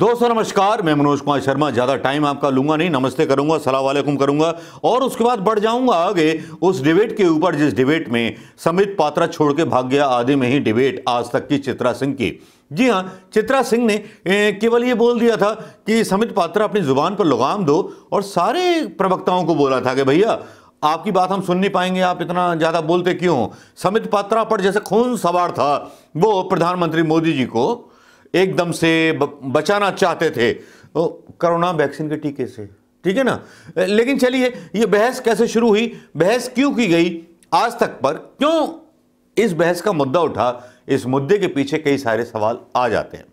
दोस्तों नमस्कार मैं मनोज कुमार शर्मा ज़्यादा टाइम आपका लूंगा नहीं नमस्ते करूंगा सलाम वालेकुम करूंगा और उसके बाद बढ़ जाऊंगा आगे उस डिबेट के ऊपर जिस डिबेट में समित पात्रा छोड़ के भाग गया आधे में ही डिबेट आज तक की चित्रा सिंह की जी हाँ चित्रा सिंह ने केवल ये बोल दिया था कि समित पात्रा अपनी ज़ुबान पर लगाम दो और सारे प्रवक्ताओं को बोला था कि भैया आपकी बात हम सुन नहीं पाएंगे आप इतना ज़्यादा बोलते क्यों समित पात्रा पर जैसे खून सवार था वो प्रधानमंत्री मोदी जी को एकदम से बचाना चाहते थे तो कोरोना वैक्सीन के टीके से ठीक है ना लेकिन चलिए ये बहस कैसे शुरू हुई बहस क्यों की गई आज तक पर क्यों इस बहस का मुद्दा उठा इस मुद्दे के पीछे कई सारे सवाल आ जाते हैं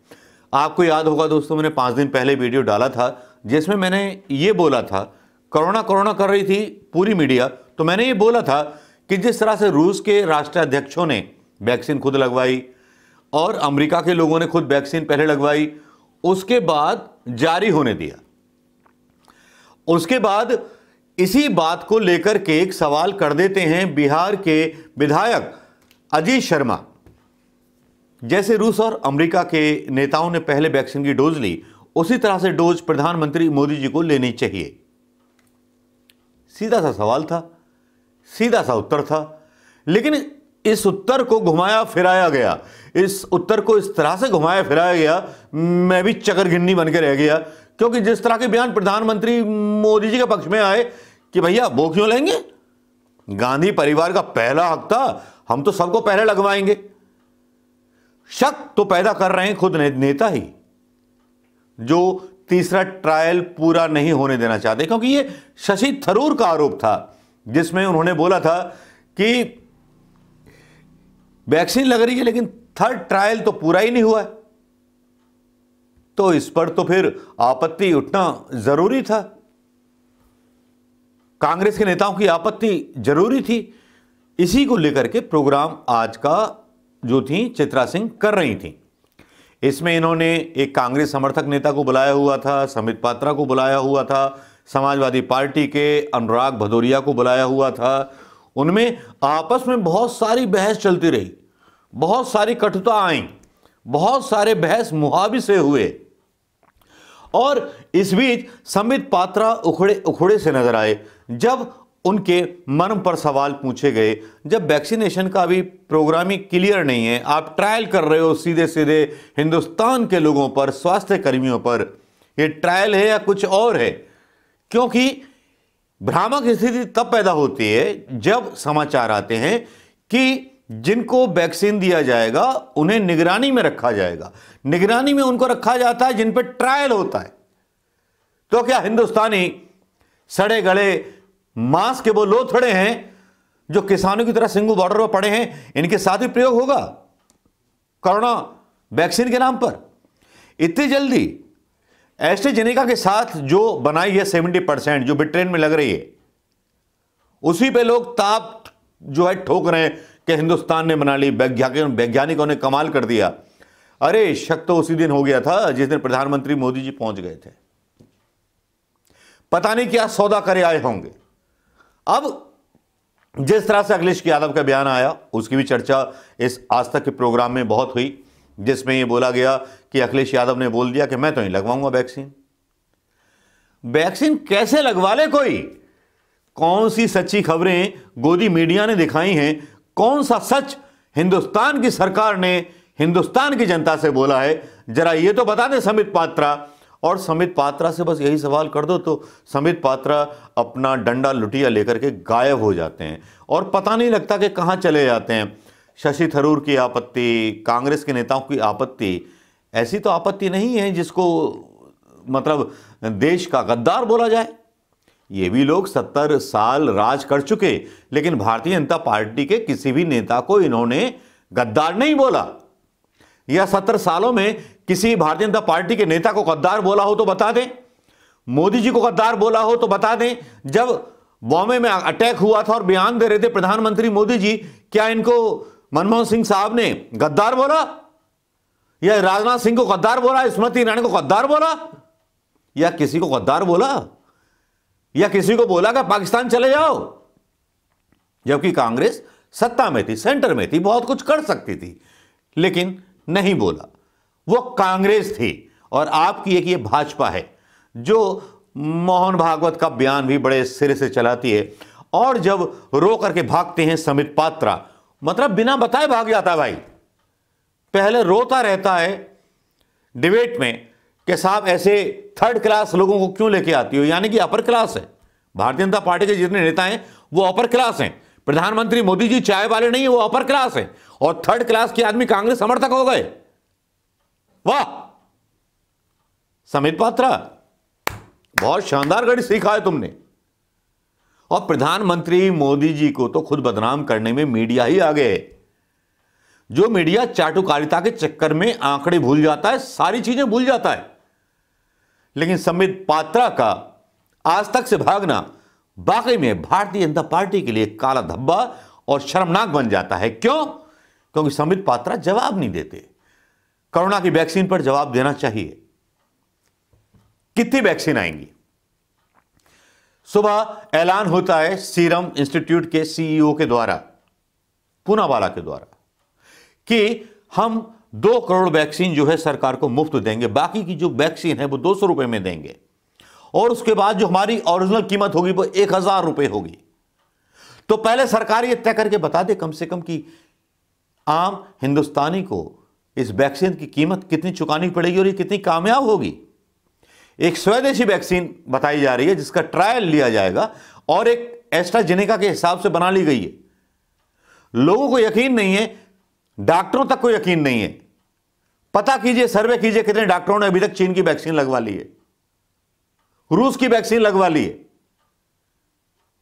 आपको याद होगा दोस्तों मैंने पाँच दिन पहले वीडियो डाला था जिसमें मैंने ये बोला था कोरोना कोरोना कर रही थी पूरी मीडिया तो मैंने ये बोला था कि जिस तरह से रूस के राष्ट्राध्यक्षों ने वैक्सीन खुद लगवाई और अमेरिका के लोगों ने खुद वैक्सीन पहले लगवाई उसके बाद जारी होने दिया उसके बाद इसी बात को लेकर के एक सवाल कर देते हैं बिहार के विधायक अजीत शर्मा जैसे रूस और अमेरिका के नेताओं ने पहले वैक्सीन की डोज ली उसी तरह से डोज प्रधानमंत्री मोदी जी को लेनी चाहिए सीधा सा सवाल था सीधा सा उत्तर था लेकिन इस उत्तर को घुमाया फिराया गया इस उत्तर को इस तरह से घुमाया फिराया गया मैं भी चकर घिन्नी बनकर रह गया क्योंकि जिस तरह के बयान प्रधानमंत्री मोदी जी के पक्ष में आए कि भैया वो क्यों लेंगे गांधी परिवार का पहला हक था हम तो सबको पहले लगवाएंगे शक तो पैदा कर रहे हैं खुद ने, नेता ही जो तीसरा ट्रायल पूरा नहीं होने देना चाहते क्योंकि ये शशि थरूर का आरोप था जिसमें उन्होंने बोला था कि वैक्सीन लग रही है लेकिन थर्ड ट्रायल तो पूरा ही नहीं हुआ है तो इस पर तो फिर आपत्ति उठना जरूरी था कांग्रेस के नेताओं की आपत्ति जरूरी थी इसी को लेकर के प्रोग्राम आज का जो थी चित्रा सिंह कर रही थी इसमें इन्होंने एक कांग्रेस समर्थक नेता को बुलाया हुआ था समित पात्रा को बुलाया हुआ था समाजवादी पार्टी के अनुराग भदौरिया को बुलाया हुआ था उनमें आपस में बहुत सारी बहस चलती रही बहुत सारी कटुता आई बहुत सारे बहस से हुए और इस बीच संबित पात्रा उखड़े उखड़े से नजर आए जब उनके मर्म पर सवाल पूछे गए जब वैक्सीनेशन का अभी प्रोग्राम ही क्लियर नहीं है आप ट्रायल कर रहे हो सीधे सीधे हिंदुस्तान के लोगों पर स्वास्थ्य कर्मियों पर यह ट्रायल है या कुछ और है क्योंकि भ्रामक स्थिति तब पैदा होती है जब समाचार आते हैं कि जिनको वैक्सीन दिया जाएगा उन्हें निगरानी में रखा जाएगा निगरानी में उनको रखा जाता है जिन पर ट्रायल होता है तो क्या हिंदुस्तानी सड़े गड़े मांस के वो थड़े हैं जो किसानों की तरह सिंगू बॉर्डर पर पड़े हैं इनके साथ ही प्रयोग होगा कोरोना वैक्सीन के नाम पर इतनी जल्दी एस्ट्रेजेनेका के साथ जो बनाई है सेवेंटी परसेंट जो ब्रिटेन में लग रही है उसी पे लोग ताप जो है ठोक रहे हैं कि हिंदुस्तान ने बना ली वैज्ञानिकों ने कमाल कर दिया अरे शक तो उसी दिन हो गया था जिस दिन प्रधानमंत्री मोदी जी पहुंच गए थे पता नहीं क्या सौदा करे आए होंगे अब जिस तरह से अखिलेश यादव का बयान आया उसकी भी चर्चा इस आज तक के प्रोग्राम में बहुत हुई जिसमें ये बोला गया कि अखिलेश यादव ने बोल दिया कि मैं तो नहीं लगवाऊंगा वैक्सीन वैक्सीन कैसे लगवा ले कोई कौन सी सच्ची खबरें गोदी मीडिया ने दिखाई हैं कौन सा सच हिंदुस्तान की सरकार ने हिंदुस्तान की जनता से बोला है जरा ये तो बता दें समित पात्रा और समित पात्रा से बस यही सवाल कर दो तो समित पात्रा अपना डंडा लुटिया लेकर के गायब हो जाते हैं और पता नहीं लगता कि कहाँ चले जाते हैं शशि थरूर की आपत्ति कांग्रेस के नेताओं की आपत्ति ऐसी तो आपत्ति नहीं है जिसको मतलब देश का गद्दार बोला जाए ये भी लोग सत्तर साल राज कर चुके लेकिन भारतीय जनता पार्टी के किसी भी नेता को इन्होंने गद्दार नहीं बोला या सत्तर सालों में किसी भारतीय जनता पार्टी के नेता को गद्दार बोला हो तो बता दें मोदी जी को गद्दार बोला हो तो बता दें जब बॉम्बे में अटैक हुआ था और बयान दे रहे थे प्रधानमंत्री मोदी जी क्या इनको मनमोहन सिंह साहब ने गद्दार बोला या राजनाथ सिंह को गद्दार बोला स्मृति ईरानी को गद्दार बोला या किसी को गद्दार बोला या किसी को बोला कि पाकिस्तान चले जाओ जबकि कांग्रेस सत्ता में थी सेंटर में थी बहुत कुछ कर सकती थी लेकिन नहीं बोला वो कांग्रेस थी और आपकी एक ये भाजपा है जो मोहन भागवत का बयान भी बड़े सिरे से चलाती है और जब रो करके भागते हैं समित पात्रा मतलब बिना बताए भाग जाता है भाई पहले रोता रहता है डिबेट में कि साहब ऐसे थर्ड क्लास लोगों को क्यों लेके आती हो यानी कि अपर क्लास है भारतीय जनता पार्टी के जितने नेता हैं वो अपर क्लास हैं प्रधानमंत्री मोदी जी चाय वाले नहीं है वो अपर क्लास है और थर्ड क्लास के आदमी कांग्रेस समर्थक हो गए वाह समित पात्रा बहुत शानदार गणित सीखा है तुमने और प्रधानमंत्री मोदी जी को तो खुद बदनाम करने में मीडिया ही आगे है जो मीडिया चाटुकारिता के चक्कर में आंकड़े भूल जाता है सारी चीजें भूल जाता है लेकिन संबित पात्रा का आज तक से भागना बाकी में भारतीय जनता पार्टी के लिए काला धब्बा और शर्मनाक बन जाता है क्यों क्योंकि संबित पात्रा जवाब नहीं देते कोरोना की वैक्सीन पर जवाब देना चाहिए कितनी वैक्सीन आएंगी सुबह ऐलान होता है सीरम इंस्टीट्यूट के सीईओ के द्वारा पूनावाला के द्वारा कि हम दो करोड़ वैक्सीन जो है सरकार को मुफ्त देंगे बाकी की जो वैक्सीन है वो दो सौ रुपए में देंगे और उसके बाद जो हमारी ओरिजिनल कीमत होगी वो एक हज़ार रुपए होगी तो पहले सरकार ये तय करके बता दे कम से कम कि आम हिंदुस्तानी को इस वैक्सीन की कीमत कितनी चुकानी पड़ेगी और ये कितनी कामयाब होगी एक स्वदेशी वैक्सीन बताई जा रही है जिसका ट्रायल लिया जाएगा और एक एस्ट्राजेनेका के हिसाब से बना ली गई है लोगों को यकीन नहीं है डॉक्टरों तक कोई यकीन नहीं है पता कीजिए सर्वे कीजिए कितने डॉक्टरों ने अभी तक चीन की वैक्सीन लगवा ली है रूस की वैक्सीन लगवा ली है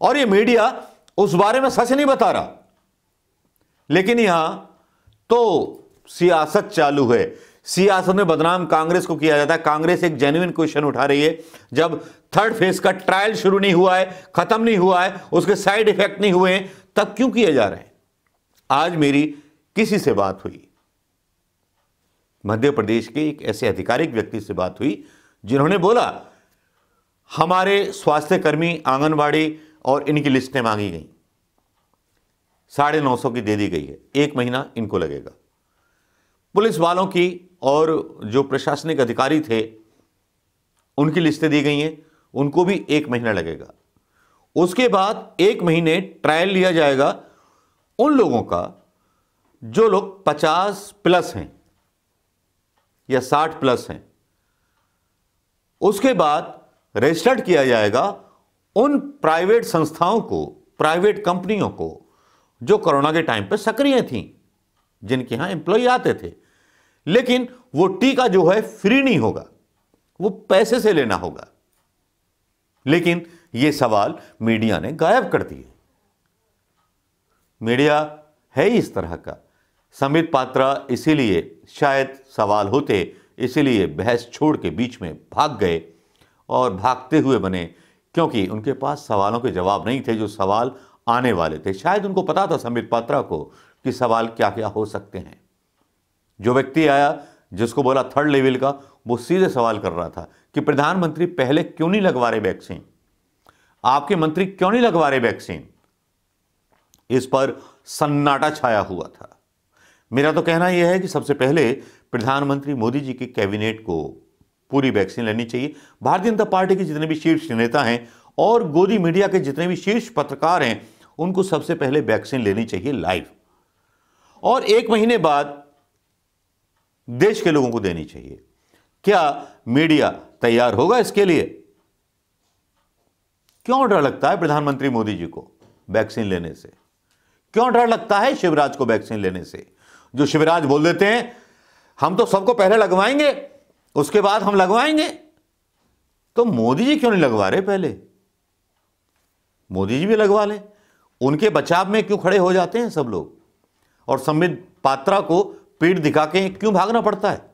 और ये मीडिया उस बारे में सच नहीं बता रहा लेकिन यहां तो सियासत चालू है सियासत में बदनाम कांग्रेस को किया जाता है कांग्रेस एक जेन्युन क्वेश्चन उठा रही है जब थर्ड फेज का ट्रायल शुरू नहीं हुआ है खत्म नहीं हुआ है उसके साइड इफेक्ट नहीं हुए हैं तब क्यों किए जा रहे हैं आज मेरी किसी से बात हुई मध्य प्रदेश के एक ऐसे आधिकारिक व्यक्ति से बात हुई जिन्होंने बोला हमारे स्वास्थ्यकर्मी आंगनबाड़ी और इनकी लिस्टें मांगी गई साढ़े नौ सौ की दे दी गई है एक महीना इनको लगेगा पुलिस वालों की और जो प्रशासनिक अधिकारी थे उनकी लिस्टें दी गई हैं उनको भी एक महीना लगेगा उसके बाद एक महीने ट्रायल लिया जाएगा उन लोगों का जो लोग 50 प्लस हैं या 60 प्लस हैं उसके बाद रजिस्टर्ड किया जाएगा उन प्राइवेट संस्थाओं को प्राइवेट कंपनियों को जो कोरोना के टाइम पर सक्रिय थी जिनके यहां एम्प्लॉय आते थे लेकिन वो टीका जो है फ्री नहीं होगा वो पैसे से लेना होगा लेकिन ये सवाल मीडिया ने गायब कर दिए मीडिया है ही इस तरह का समित पात्रा इसीलिए शायद सवाल होते इसीलिए बहस छोड़ के बीच में भाग गए और भागते हुए बने क्योंकि उनके पास सवालों के जवाब नहीं थे जो सवाल आने वाले थे शायद उनको पता था समित पात्रा को कि सवाल क्या क्या हो सकते हैं जो व्यक्ति आया जिसको बोला थर्ड लेवल का वो सीधे सवाल कर रहा था कि प्रधानमंत्री पहले क्यों नहीं लगवा रहे वैक्सीन आपके मंत्री क्यों नहीं लगवा रहे वैक्सीन इस पर सन्नाटा छाया हुआ था मेरा तो कहना यह है कि सबसे पहले प्रधानमंत्री मोदी जी की कैबिनेट को पूरी वैक्सीन लेनी चाहिए भारतीय जनता पार्टी के जितने भी शीर्ष नेता हैं और गोदी मीडिया के जितने भी शीर्ष पत्रकार हैं उनको सबसे पहले वैक्सीन लेनी चाहिए लाइव और एक महीने बाद देश के लोगों को देनी चाहिए क्या मीडिया तैयार होगा इसके लिए क्यों डर लगता है प्रधानमंत्री मोदी जी को वैक्सीन लेने से क्यों डर लगता है शिवराज को वैक्सीन लेने से जो शिवराज बोल देते हैं हम तो सबको पहले लगवाएंगे उसके बाद हम लगवाएंगे तो मोदी जी क्यों नहीं लगवा रहे पहले मोदी जी भी लगवा लें उनके बचाव में क्यों खड़े हो जाते हैं सब लोग और संबित पात्रा को पीठ दिखा के क्यों भागना पड़ता है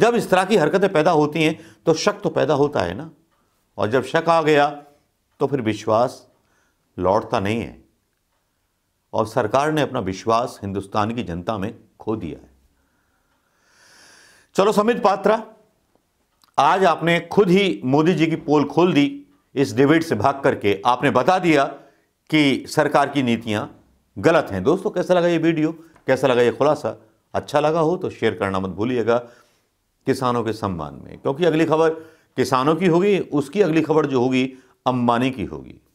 जब इस तरह की हरकतें पैदा होती हैं तो शक तो पैदा होता है ना और जब शक आ गया तो फिर विश्वास लौटता नहीं है और सरकार ने अपना विश्वास हिंदुस्तान की जनता में खो दिया है चलो समित पात्रा आज आपने खुद ही मोदी जी की पोल खोल दी इस डिबेट से भाग करके आपने बता दिया कि सरकार की नीतियां गलत हैं दोस्तों कैसा लगा ये वीडियो कैसा लगा ये खुलासा अच्छा लगा हो तो शेयर करना मत भूलिएगा किसानों के सम्मान में क्योंकि अगली खबर किसानों की होगी उसकी अगली खबर जो होगी अंबानी की होगी